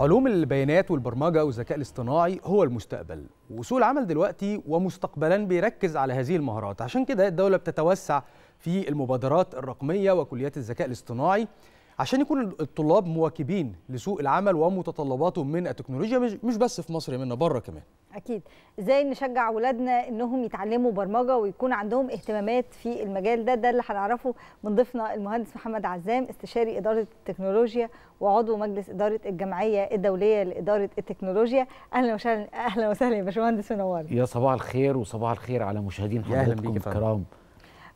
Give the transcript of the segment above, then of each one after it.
علوم البيانات والبرمجة والذكاء الاصطناعي هو المستقبل وسوق العمل دلوقتي ومستقبلا بيركز على هذه المهارات عشان كده الدولة بتتوسع في المبادرات الرقمية وكليات الذكاء الاصطناعي عشان يكون الطلاب مواكبين لسوق العمل ومتطلباته من التكنولوجيا مش بس في مصر يا بره كمان اكيد ازاي نشجع اولادنا انهم يتعلموا برمجه ويكون عندهم اهتمامات في المجال ده ده اللي هنعرفه من ضيفنا المهندس محمد عزام استشاري اداره التكنولوجيا وعضو مجلس اداره الجمعيه الدوليه لاداره التكنولوجيا اهلا وسهلا اهلا وسهلا يا باشمهندس منور يا صباح الخير وصباح الخير على مشاهدين حضراتكم الكرام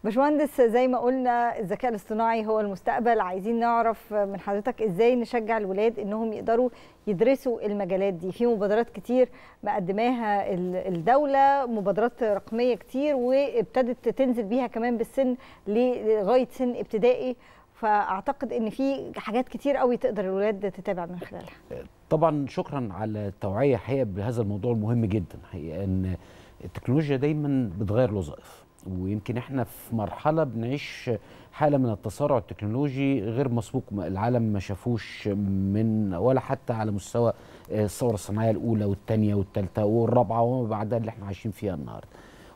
باشمهندس زي ما قلنا الذكاء الاصطناعي هو المستقبل عايزين نعرف من حضرتك ازاي نشجع الولاد انهم يقدروا يدرسوا المجالات دي في مبادرات كتير مقدماها الدوله مبادرات رقميه كتير وابتدت تنزل بيها كمان بالسن لغايه سن ابتدائي فاعتقد ان في حاجات كتير قوي تقدر الولاد تتابع من خلالها طبعا شكرا على التوعيه حقيقه بهذا الموضوع المهم جدا حقيقه ان التكنولوجيا دايما بتغير الوظائف ويمكن احنا في مرحله بنعيش حاله من التسارع التكنولوجي غير مسبوق العالم ما شافوش من ولا حتى على مستوى آه، الثوره الصناعيه الاولى والثانيه والثالثه والرابعه وما بعدها اللي احنا عايشين فيها النهارده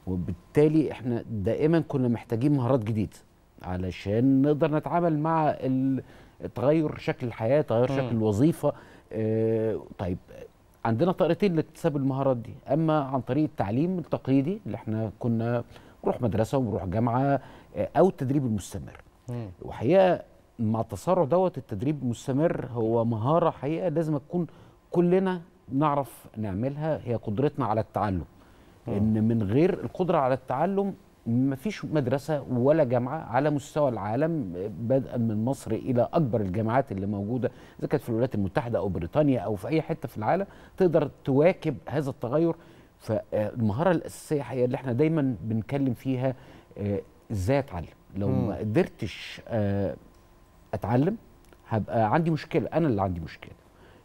وبالتالي احنا دائما كنا محتاجين مهارات جديده علشان نقدر نتعامل مع تغير شكل الحياه تغير شكل الوظيفه اه طيب عندنا طريقتين لاكتساب المهارات دي اما عن طريق التعليم التقليدي اللي احنا كنا روح مدرسه وروح جامعه آه، او التدريب المستمر وحقيقه مع التسارع دوت التدريب المستمر هو مهاره حقيقه لازم تكون كلنا نعرف نعملها هي قدرتنا على التعلم ان من غير القدره على التعلم مفيش مدرسة ولا جامعة على مستوى العالم بدءا من مصر إلى أكبر الجامعات اللي موجودة إذا كانت في الولايات المتحدة أو بريطانيا أو في أي حتة في العالم تقدر تواكب هذا التغير فالمهاره الاساسيه هي اللي احنا دايما بنتكلم فيها آه، ازاي اتعلم لو ما قدرتش آه، اتعلم هبقى عندي مشكله انا اللي عندي مشكله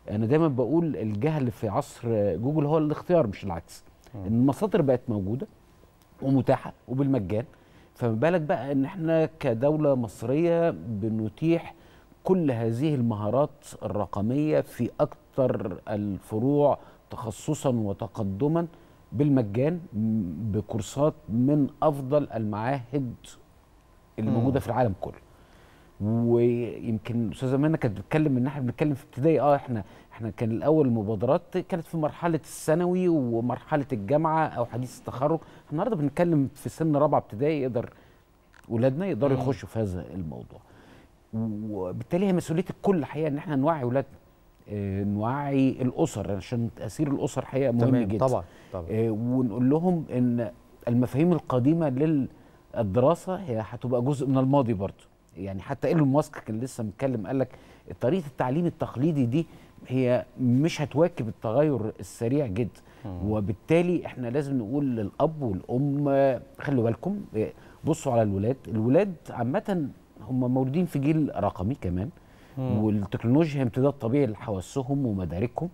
انا دايما بقول الجهل في عصر جوجل هو الاختيار مش العكس ان المصادر بقت موجوده ومتاحه وبالمجان فما بالك بقى ان احنا كدوله مصريه بنتيح كل هذه المهارات الرقميه في اكثر الفروع تخصصا وتقدما بالمجان بكورسات من افضل المعاهد اللي موجوده في العالم كله ويمكن استاذه منى كانت بتتكلم ان احنا بنتكلم في ابتدائي اه احنا احنا كان الاول المبادرات كانت في مرحله الثانوي ومرحله الجامعه او حديث التخرج النهارده بنتكلم في سن رابعه ابتدائي يقدر اولادنا يقدروا يخشوا في هذا الموضوع وبالتالي هي مسؤوليه الكل الحقيقه ان احنا نوعي اولادنا نوعي الاسر عشان تاثير الاسر حقيقه مهم تمام جدا طبعا طبعا آه، ونقول لهم ان المفاهيم القديمه للدراسه هي هتبقى جزء من الماضي برضه يعني حتى ايلون ماسك كان لسه متكلم قال لك طريقه التعليم التقليدي دي هي مش هتواكب التغير السريع جدا وبالتالي احنا لازم نقول للاب والام خلوا بالكم آه، بصوا على الولاد الولاد عامه هم مولودين في جيل رقمي كمان والتكنولوجيا امتداد طبيعي لحواسهم ومداركهم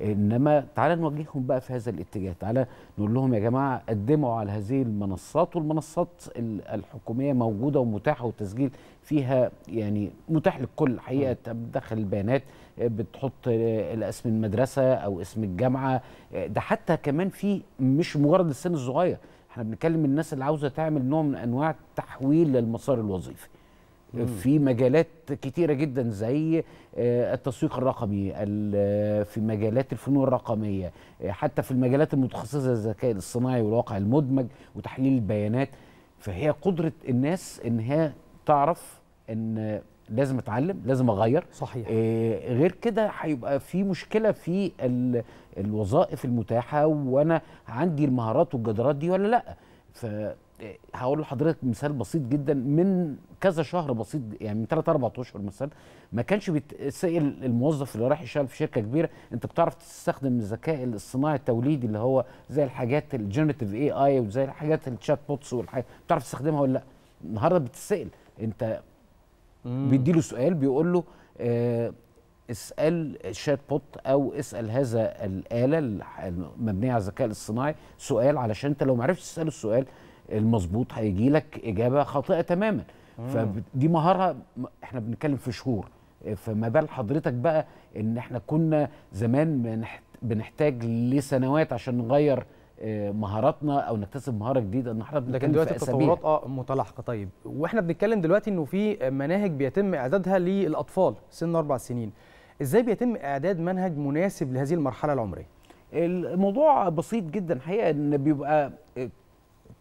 انما تعالى نوجههم بقى في هذا الاتجاه تعالى نقول لهم يا جماعه قدموا على هذه المنصات والمنصات الحكوميه موجوده ومتاحه والتسجيل فيها يعني متاح للكل الحقيقه بتدخل البيانات بتحط اسم المدرسه او اسم الجامعه ده حتى كمان في مش مجرد السن الصغير احنا بنتكلم الناس اللي عاوزه تعمل نوع من انواع التحويل للمسار الوظيفي في مجالات كتيره جدا زي آه، التسويق الرقمي آه، في مجالات الفنون الرقميه آه، حتى في المجالات المتخصصه زي الذكاء الاصطناعي والواقع المدمج وتحليل البيانات فهي قدره الناس ان هي تعرف ان لازم اتعلم لازم اغير صحيح إيه غير كده هيبقى في مشكله في الوظائف المتاحه وانا عندي المهارات والجدارات دي ولا لا ف هقول لحضرتك مثال بسيط جدا من كذا شهر بسيط يعني من 3 4 اشهر مثلا ما كانش بيتسال الموظف اللي رايح يشتغل في شركه كبيره انت بتعرف تستخدم الذكاء الاصطناعي التوليدي اللي هو زي الحاجات الجنريتيف اي اي وزي الحاجات الشات بوتس والحاجات بتعرف تستخدمها ولا لا النهارده بتتسال انت بيدي له سؤال بيقول له آه اسال الشات بوت او اسال هذا الاله المبنيه على الذكاء الاصطناعي سؤال علشان انت لو ما عرفتش تساله السؤال المظبوط هيجي لك اجابه خاطئه تماما مم. فدي مهاره احنا بنتكلم في شهور فما بال حضرتك بقى ان احنا كنا زمان بنحتاج لسنوات عشان نغير آه، مهاراتنا او نكتسب مهاره جديده ان بنتكلم لكن دلوقتي التطورات اه متلاحقه طيب واحنا بنتكلم دلوقتي انه في مناهج بيتم اعدادها للاطفال سن اربع سنين ازاي بيتم اعداد منهج مناسب لهذه المرحله العمريه الموضوع بسيط جدا حقيقه ان بيبقى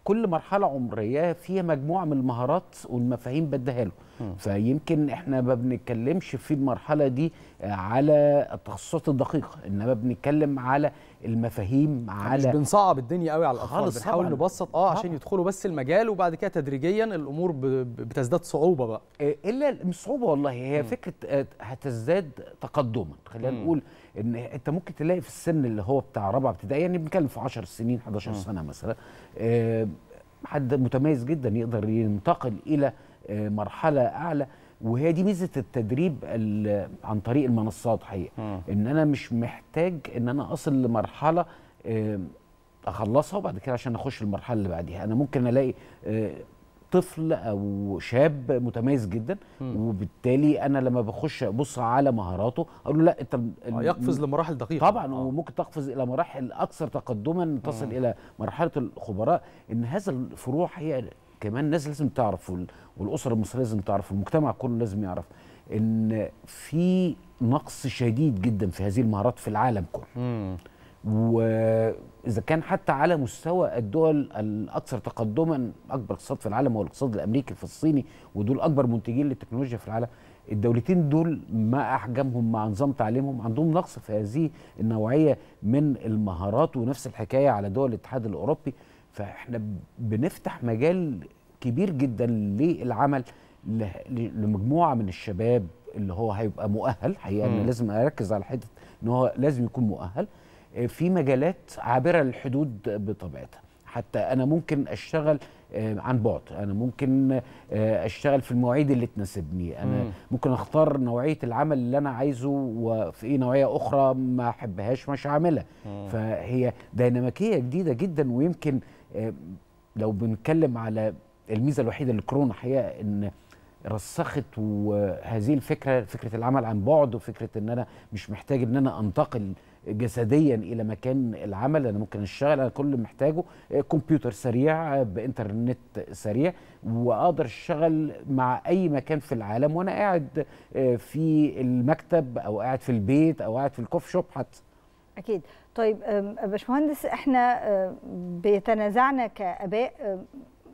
كل مرحله عمريه فيها مجموعه من المهارات والمفاهيم بديها له فيمكن احنا ما بنتكلمش في المرحله دي آه، على التخصصات الدقيقه انما بنتكلم على المفاهيم يعني على مش بنصعب الدنيا قوي على الاطفال بنحاول نبسط اه عشان يدخلوا بس المجال وبعد كده تدريجيا الامور بتزداد صعوبه بقى آه، الا مش صعوبه والله هي م. فكره آه، هتزداد تقدما خلينا نقول ان انت ممكن تلاقي في السن اللي هو بتاع رابعه ابتدائي يعني بنتكلم في 10 سنين 11 م. سنه مثلا حد متميز جدا يقدر ينتقل الى مرحله اعلى وهي دي ميزه التدريب عن طريق المنصات حقيقه م. ان انا مش محتاج ان انا اصل لمرحله اخلصها وبعد كده عشان اخش المرحله اللي بعديها انا ممكن الاقي آه، طفل او شاب متميز جدا م. وبالتالي انا لما بخش ابص على مهاراته اقول له لا انت آه، يقفز لمراحل دقيقه طبعا آه. وممكن تقفز الى مراحل اكثر تقدما تصل آه. الى مرحله الخبراء ان هذا الفروع هي كمان الناس لازم تعرف والاسره المصريه لازم تعرف والمجتمع كله لازم يعرف ان في نقص شديد جدا في هذه المهارات في العالم كله واذا كان حتى على مستوى الدول الاكثر تقدما اكبر اقتصاد في العالم هو الاقتصاد الامريكي في الصيني ودول اكبر منتجين للتكنولوجيا في العالم الدولتين دول مع احجامهم مع نظام تعليمهم عندهم نقص في هذه النوعيه من المهارات ونفس الحكايه على دول الاتحاد الاوروبي فاحنا بنفتح مجال كبير جدا للعمل لمجموعه من الشباب اللي هو هيبقى مؤهل حقيقه انا لازم اركز على حته ان هو لازم يكون مؤهل آه، في مجالات عابره للحدود بطبيعتها حتى انا ممكن اشتغل آه، عن بعد انا ممكن آه، اشتغل في المواعيد اللي تناسبني انا مم. ممكن اختار نوعيه العمل اللي انا عايزه وفي نوعيه اخرى ما احبهاش مش عاملها فهي ديناميكيه جديده جدا ويمكن آه، لو بنتكلم على الميزه الوحيده للكورونا حقيقه ان رسخت وهذه الفكره فكره العمل عن بعد وفكره ان انا مش محتاج ان انا انتقل جسديا الى مكان العمل انا ممكن اشتغل انا كل اللي محتاجه آه، كمبيوتر سريع آه، بانترنت سريع واقدر اشتغل مع اي مكان في العالم وانا قاعد في المكتب او قاعد في البيت او قاعد في الكوف شوب حتى اكيد طيب باشمهندس احنا بيتنازعنا كاباء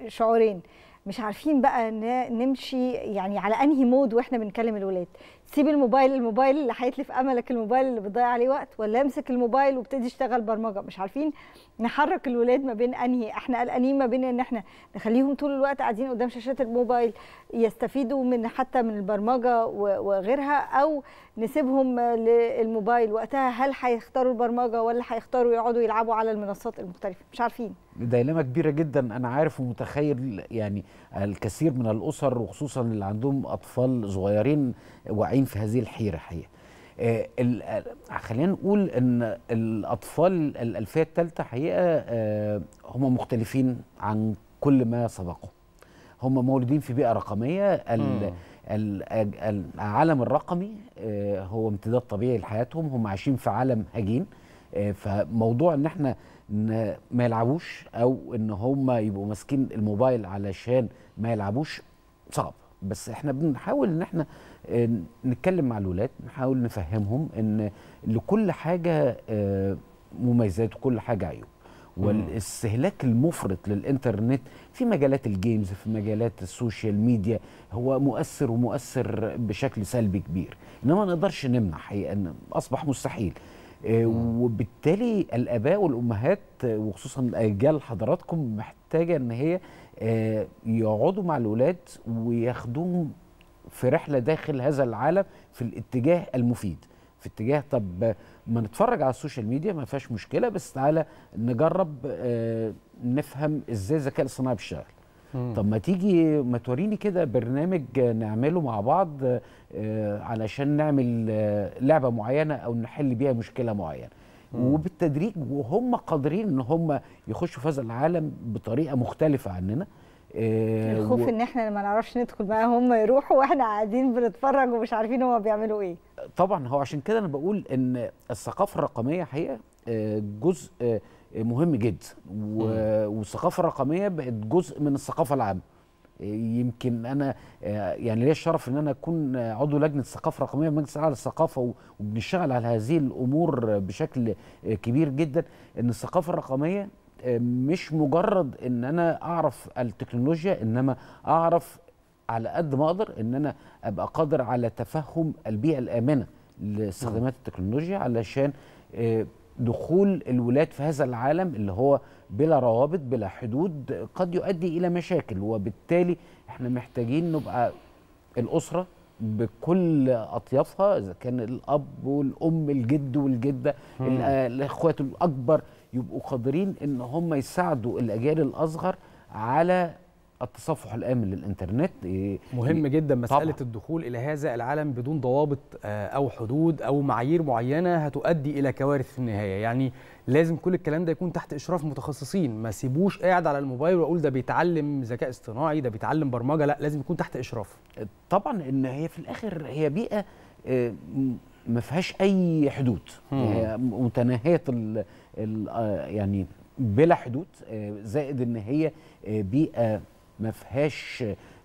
شعورين مش عارفين بقى نمشي يعني على انهي مود واحنا بنكلم الولاد سيب الموبايل الموبايل اللي هيتلف املك الموبايل اللي بتضيع عليه وقت ولا امسك الموبايل وابتدي اشتغل برمجه مش عارفين نحرك الولاد ما بين انهي احنا قلقانين ما بين ان احنا نخليهم طول الوقت قاعدين قدام شاشات الموبايل يستفيدوا من حتى من البرمجه وغيرها او نسيبهم للموبايل وقتها هل هيختاروا البرمجه ولا هيختاروا يقعدوا يلعبوا على المنصات المختلفه مش عارفين ديلما كبيره جدا انا عارف ومتخيل يعني الكثير من الاسر وخصوصا اللي عندهم اطفال صغيرين واعيين في هذه الحيره حقيقه آه، آه، خلينا نقول ان الاطفال الالفيه الثالثه حقيقه آه، هم مختلفين عن كل ما سبقه هم مولودين في بيئه رقميه الـ العالم الرقمي هو امتداد طبيعي لحياتهم هم عايشين في عالم هجين فموضوع ان احنا ما يلعبوش او ان هم يبقوا ماسكين الموبايل علشان ما يلعبوش صعب بس احنا بنحاول ان احنا آه، نتكلم مع الولاد نحاول نفهمهم ان لكل حاجه آه، مميزات وكل حاجه عيوب والاستهلاك المفرط للانترنت في مجالات الجيمز في مجالات السوشيال ميديا هو مؤثر ومؤثر بشكل سلبي كبير انما ما نقدرش نمنع حقيقه إن اصبح مستحيل آه، وبالتالي الاباء والامهات وخصوصا اجيال حضراتكم محتاجه ان هي آه، يقعدوا مع الاولاد وياخدوهم في رحله داخل هذا العالم في الاتجاه المفيد في اتجاه طب ما نتفرج على السوشيال ميديا ما فيهاش مشكله بس تعالى نجرب آه، نفهم ازاي الذكاء الصناعي بيشتغل طب ما تيجي ما توريني كده برنامج نعمله مع بعض آه، علشان نعمل لعبه معينه او نحل بيها مشكله معينه وبالتدريج وهم قادرين ان هم يخشوا في هذا العالم بطريقه مختلفه عننا آه، الخوف و... ان احنا ما نعرفش ندخل بقى هم يروحوا واحنا قاعدين بنتفرج ومش عارفين هم بيعملوا ايه طبعا هو عشان كده انا بقول ان الثقافه الرقميه حقيقه آه، جزء آه، مهم جدا والثقافه الرقميه بقت جزء من الثقافه العامه يمكن انا آه، يعني ليا الشرف ان انا اكون آه، عضو لجنه الثقافه الرقميه في مجلس الاعلى للثقافه وبنشتغل على هذه الامور بشكل آه، كبير جدا ان الثقافه الرقميه مش مجرد ان انا اعرف التكنولوجيا انما اعرف على قد ما اقدر ان انا ابقى قادر على تفهم البيئه الامنه لاستخدامات نعم. التكنولوجيا علشان دخول الولاد في هذا العالم اللي هو بلا روابط بلا حدود قد يؤدي الى مشاكل وبالتالي احنا محتاجين نبقى الاسره بكل اطيافها اذا كان الاب والام الجد والجده الاخوات الاكبر يبقوا قادرين ان هم يساعدوا الاجيال الاصغر على التصفح الامن للانترنت إيه، مهم جدا مساله طبعا. الدخول الى هذا العالم بدون ضوابط آه، او حدود او معايير معينه هتؤدي الى كوارث في النهايه يعني لازم كل الكلام ده يكون تحت اشراف متخصصين ما سيبوش قاعد على الموبايل واقول ده بيتعلم ذكاء اصطناعي ده بيتعلم برمجه لا لازم يكون تحت اشراف طبعا ان هي في الاخر هي بيئه آه، ما فيهاش اي حدود هي متناهيه آه، يعني بلا حدود زائد ان هي بيئه ما فيهاش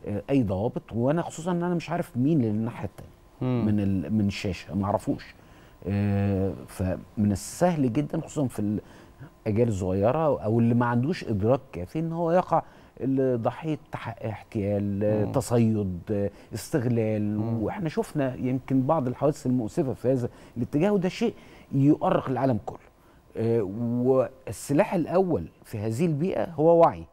آه، اي ضوابط وانا خصوصا ان انا مش عارف مين اللي الناحيه الثانيه من من الشاشه ما اعرفوش آه، فمن السهل جدا خصوصا في الاجيال الصغيره او اللي ما عندوش ادراك كافي ان هو يقع ضحيه احتيال آه، تصيد استغلال واحنا شفنا يمكن بعض الحوادث المؤسفه في هذا الاتجاه وده شيء يؤرق العالم كله والسلاح الاول في هذه البيئه هو وعي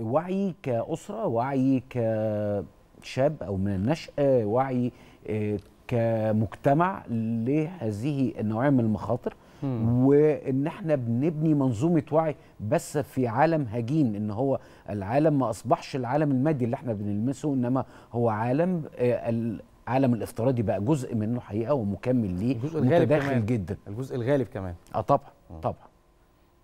وعي كاسره وعي كشاب او من النشأة وعي آه، كمجتمع لهذه النوعيه من المخاطر وان احنا بنبني منظومه وعي بس في عالم هجين ان هو العالم ما اصبحش العالم المادي اللي احنا بنلمسه انما هو عالم آه، العالم الافتراضي بقى جزء منه حقيقه ومكمل ليه متداخل جدا الجزء الغالب كمان اه طبعا طبعا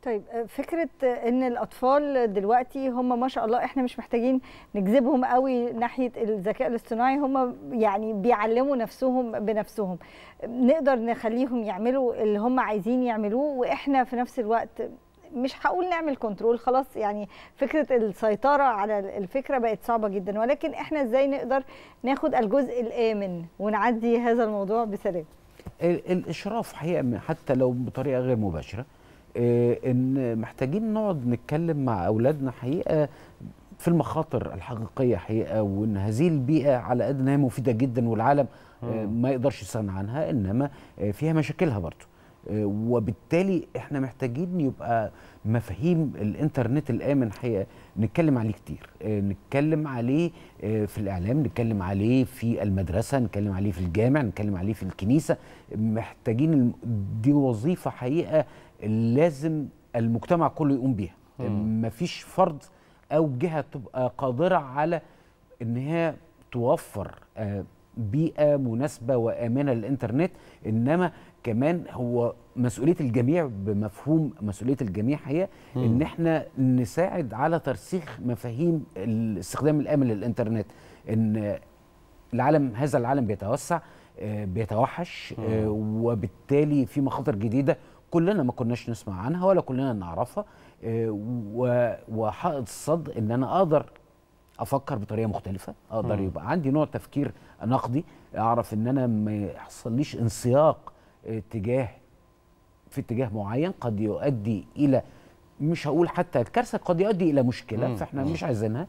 طيب آه، فكره آه، ان الاطفال دلوقتي هم ما شاء الله احنا مش محتاجين نجذبهم قوي ناحيه الذكاء الاصطناعي هم يعني بيعلموا نفسهم بنفسهم نقدر نخليهم يعملوا اللي هم عايزين يعملوه واحنا في نفس الوقت مش هقول نعمل كنترول خلاص يعني فكره السيطره على الفكره بقت صعبه جدا ولكن احنا ازاي نقدر ناخد الجزء الامن ونعدي هذا الموضوع بسلام الاشراف حقيقه حتى لو بطريقه غير مباشره آه، ان محتاجين نقعد نتكلم مع اولادنا حقيقه في المخاطر الحقيقيه حقيقه وان هذه البيئه على قد ما هي مفيده جدا والعالم آه، ما يقدرش يستغنى عنها انما آه، فيها مشاكلها برضه وبالتالي احنا محتاجين يبقى مفاهيم الانترنت الامن حقيقه نتكلم عليه كتير نتكلم عليه في الاعلام نتكلم عليه في المدرسه نتكلم عليه في الجامع نتكلم عليه في الكنيسه محتاجين دي وظيفه حقيقه لازم المجتمع كله يقوم بيها مفيش فرد او جهه تبقى قادره على ان هي توفر آه، بيئه مناسبه وامنه للانترنت انما كمان هو مسؤوليه الجميع بمفهوم مسؤوليه الجميع هي ان احنا نساعد على ترسيخ مفاهيم الاستخدام الامن للانترنت ان العالم هذا العالم بيتوسع آه، بيتوحش آه، وبالتالي في مخاطر جديده كلنا ما كناش نسمع عنها ولا كلنا نعرفها آه، وحائط الصد ان انا اقدر افكر بطريقه مختلفه اقدر م. يبقى عندي نوع تفكير نقدي اعرف ان انا ما يحصلنيش انسياق اتجاه آه، في اتجاه معين قد يؤدي الى مش هقول حتى الكارثه قد يؤدي الى مشكله فاحنا مش عايزينها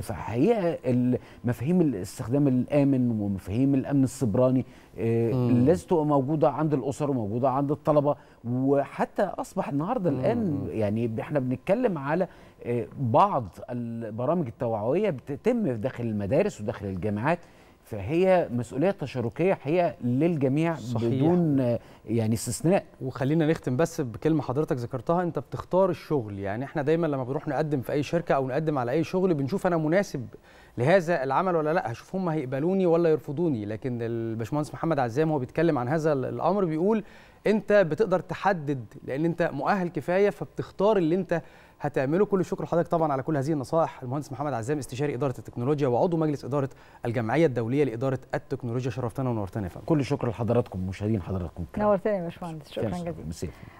فحقيقه آه، مفاهيم الاستخدام الامن ومفاهيم الامن السبراني آه، لازم تبقى موجوده عند الاسر وموجوده عند الطلبه وحتى اصبح النهارده الان يعني احنا بنتكلم على آه، بعض البرامج التوعويه بتتم داخل المدارس وداخل الجامعات فهي مسؤوليه تشاركيه حقيقه للجميع صحيح. بدون يعني استثناء وخلينا نختم بس بكلمه حضرتك ذكرتها انت بتختار الشغل يعني احنا دايما لما بنروح نقدم في اي شركه او نقدم على اي شغل بنشوف انا مناسب لهذا العمل ولا لا هشوف هم هيقبلوني ولا يرفضوني لكن الباشمهندس محمد عزام هو بيتكلم عن هذا الامر بيقول انت بتقدر تحدد لان انت مؤهل كفايه فبتختار اللي انت هتعمله كل الشكر لحضرتك طبعا على كل هذه النصائح المهندس محمد عزام استشاري اداره التكنولوجيا وعضو مجلس اداره الجمعيه الدوليه لاداره التكنولوجيا شرفتنا ونورتنا يا فندم كل الشكر لحضراتكم مشاهدين حضراتكم نورتنا يا باشمهندس شكرا جزيلا